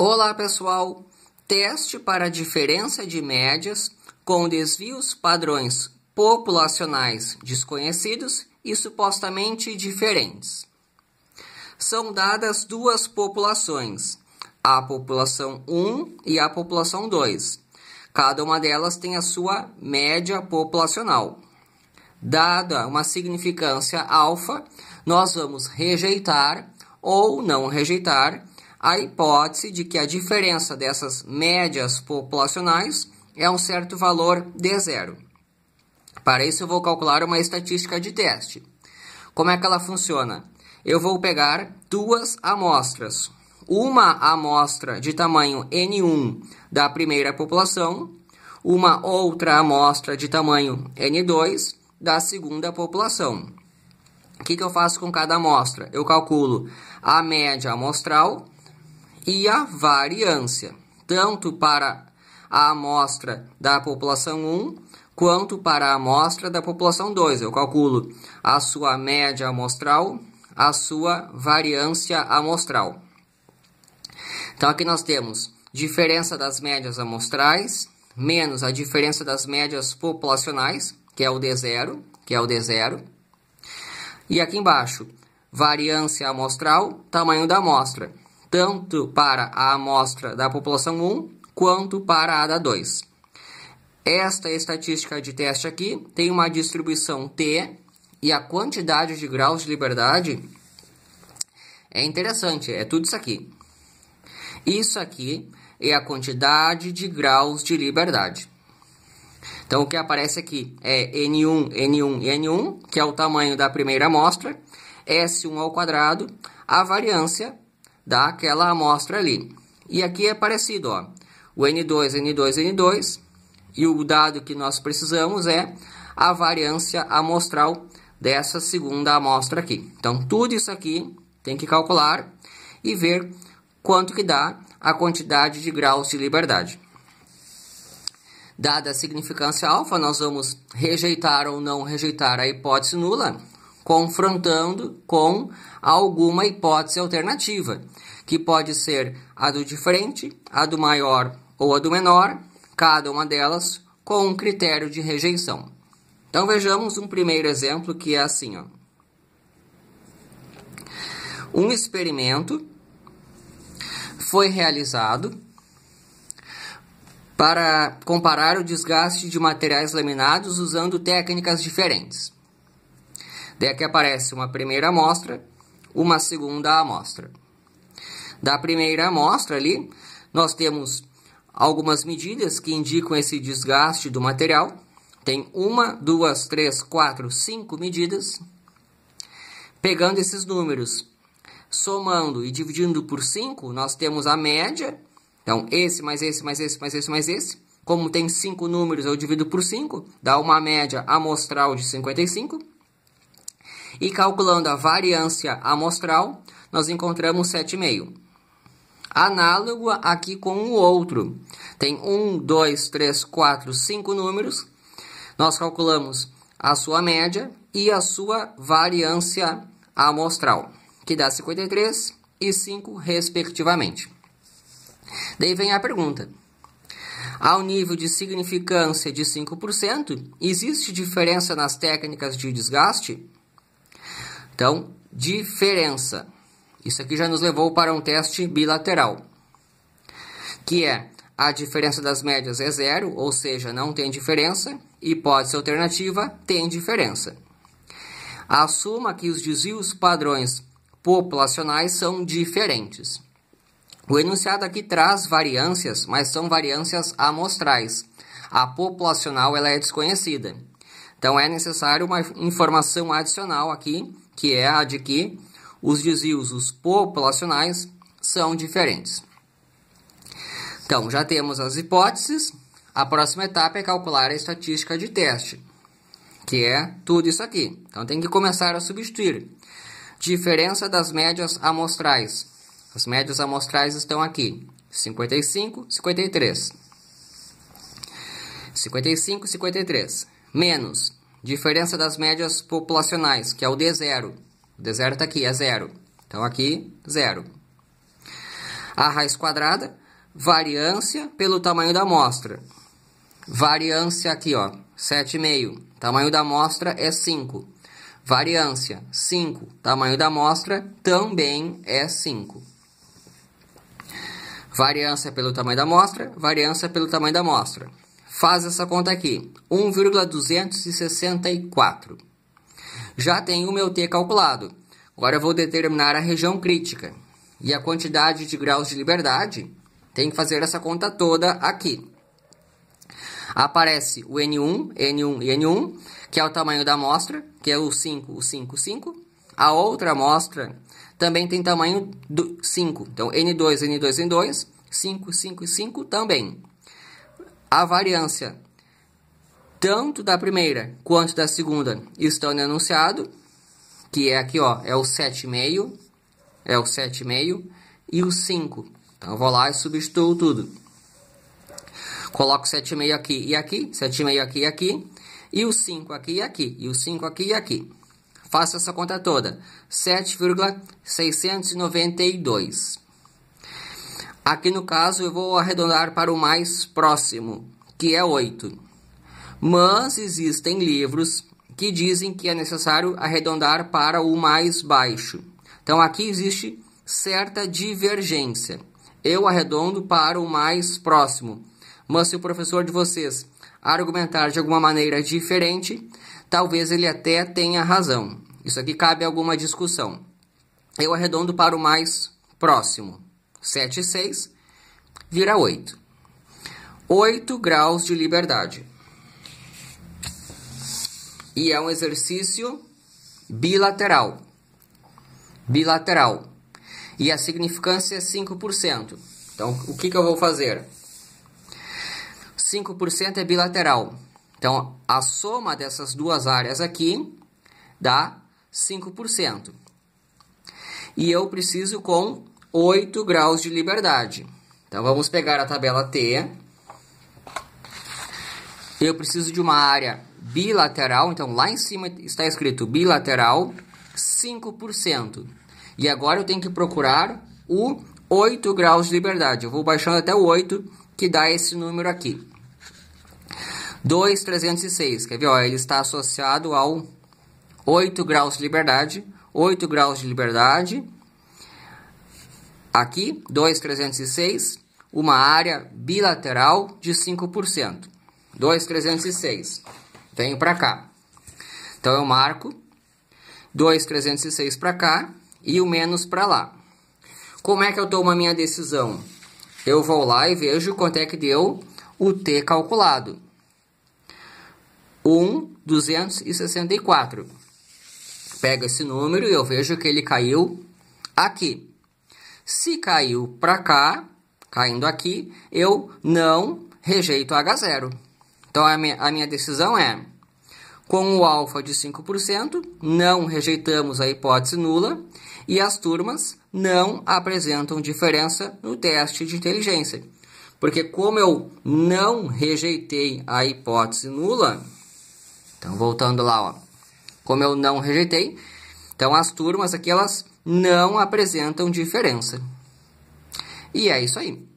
Olá pessoal! Teste para a diferença de médias com desvios padrões populacionais desconhecidos e supostamente diferentes. São dadas duas populações, a população 1 e a população 2. Cada uma delas tem a sua média populacional. Dada uma significância alfa, nós vamos rejeitar ou não rejeitar a hipótese de que a diferença dessas médias populacionais é um certo valor de zero. Para isso, eu vou calcular uma estatística de teste. Como é que ela funciona? Eu vou pegar duas amostras. Uma amostra de tamanho N1 da primeira população, uma outra amostra de tamanho N2 da segunda população. O que, que eu faço com cada amostra? Eu calculo a média amostral e a variância, tanto para a amostra da população 1 quanto para a amostra da população 2. Eu calculo a sua média amostral, a sua variância amostral. Então aqui nós temos diferença das médias amostrais menos a diferença das médias populacionais, que é o D0, que é o D0. E aqui embaixo, variância amostral, tamanho da amostra tanto para a amostra da população 1 quanto para a da 2. Esta estatística de teste aqui tem uma distribuição T e a quantidade de graus de liberdade é interessante, é tudo isso aqui. Isso aqui é a quantidade de graus de liberdade. Então, o que aparece aqui é N1, N1 e N1, que é o tamanho da primeira amostra, S1 ao quadrado, a variância daquela amostra ali. E aqui é parecido, ó. O N2, N2, N2. E o dado que nós precisamos é a variância amostral dessa segunda amostra aqui. Então, tudo isso aqui tem que calcular e ver quanto que dá a quantidade de graus de liberdade. Dada a significância alfa, nós vamos rejeitar ou não rejeitar a hipótese nula, confrontando com alguma hipótese alternativa, que pode ser a do de frente, a do maior ou a do menor, cada uma delas com um critério de rejeição. Então vejamos um primeiro exemplo que é assim, ó. Um experimento foi realizado para comparar o desgaste de materiais laminados usando técnicas diferentes. Daí aqui aparece uma primeira amostra, uma segunda amostra. Da primeira amostra ali, nós temos algumas medidas que indicam esse desgaste do material. Tem uma, duas, três, quatro, cinco medidas. Pegando esses números, somando e dividindo por 5, nós temos a média. Então, esse mais esse mais esse mais esse mais esse. Como tem 5 números, eu divido por 5, dá uma média amostral de 55. E calculando a variância amostral, nós encontramos 7,5. Análogo aqui com o outro. Tem 1, 2, 3, 4, 5 números. Nós calculamos a sua média e a sua variância amostral, que dá 53 e 5, respectivamente. Daí vem a pergunta. Ao nível de significância de 5%, existe diferença nas técnicas de desgaste? Então, diferença. Isso aqui já nos levou para um teste bilateral, que é a diferença das médias é zero, ou seja, não tem diferença. Hipótese alternativa, tem diferença. Assuma que os desvios padrões populacionais são diferentes. O enunciado aqui traz variâncias, mas são variâncias amostrais. A populacional ela é desconhecida. Então é necessário uma informação adicional aqui que é a de que os desvios populacionais são diferentes. Então, já temos as hipóteses. A próxima etapa é calcular a estatística de teste, que é tudo isso aqui. Então, tem que começar a substituir. Diferença das médias amostrais. As médias amostrais estão aqui: 55, 53. 55, 53. Menos Diferença das médias populacionais, que é o D0. O D0 está aqui, é zero. Então aqui, zero. A raiz quadrada, variância pelo tamanho da amostra. Variância aqui, ó, 7,5. Tamanho da amostra é 5. Variância, 5. Tamanho da amostra também é 5. Variância pelo tamanho da amostra, variância pelo tamanho da amostra. Faz essa conta aqui, 1,264. Já tenho o meu T calculado. Agora eu vou determinar a região crítica. E a quantidade de graus de liberdade, tem que fazer essa conta toda aqui. Aparece o N1, N1 e N1, que é o tamanho da amostra, que é o 5, o 5, 5. A outra amostra também tem tamanho do 5. Então, N2, N2, N2, 5, 5 e 5 também. A variância tanto da primeira quanto da segunda estão no enunciado, que é aqui, ó, é o 7,5, é o 7,5 e o 5. Então, eu vou lá e substituo tudo. Coloco 7,5 aqui e aqui, 7,5 aqui e aqui, e o 5 aqui e aqui, e o 5 aqui e aqui. Faço essa conta toda. 7,692. Aqui no caso eu vou arredondar para o mais próximo, que é 8. Mas existem livros que dizem que é necessário arredondar para o mais baixo. Então aqui existe certa divergência. Eu arredondo para o mais próximo. Mas se o professor de vocês argumentar de alguma maneira diferente, talvez ele até tenha razão. Isso aqui cabe alguma discussão. Eu arredondo para o mais próximo. 7 e 6, vira 8. 8 graus de liberdade. E é um exercício bilateral. Bilateral. E a significância é 5%. Então, o que, que eu vou fazer? 5% é bilateral. Então, a soma dessas duas áreas aqui dá 5%. E eu preciso com 8 graus de liberdade. Então vamos pegar a tabela T. Eu preciso de uma área bilateral, então lá em cima está escrito bilateral 5%. E agora eu tenho que procurar o 8 graus de liberdade. Eu vou baixando até o 8, que dá esse número aqui. 2,306. Quer ver? Ó, ele está associado ao 8 graus de liberdade. 8 graus de liberdade Aqui, 2,306, uma área bilateral de 5%. 2,306. Venho para cá. Então, eu marco 2,306 para cá e o menos para lá. Como é que eu tomo a minha decisão? Eu vou lá e vejo quanto é que deu o T calculado. 1,264. Pego esse número e eu vejo que ele caiu aqui. Se caiu para cá, caindo aqui, eu não rejeito H0. Então a minha, a minha decisão é: com o alfa de 5%, não rejeitamos a hipótese nula e as turmas não apresentam diferença no teste de inteligência. Porque como eu não rejeitei a hipótese nula, então voltando lá, ó, como eu não rejeitei, então as turmas aqui elas não apresentam diferença. E é isso aí.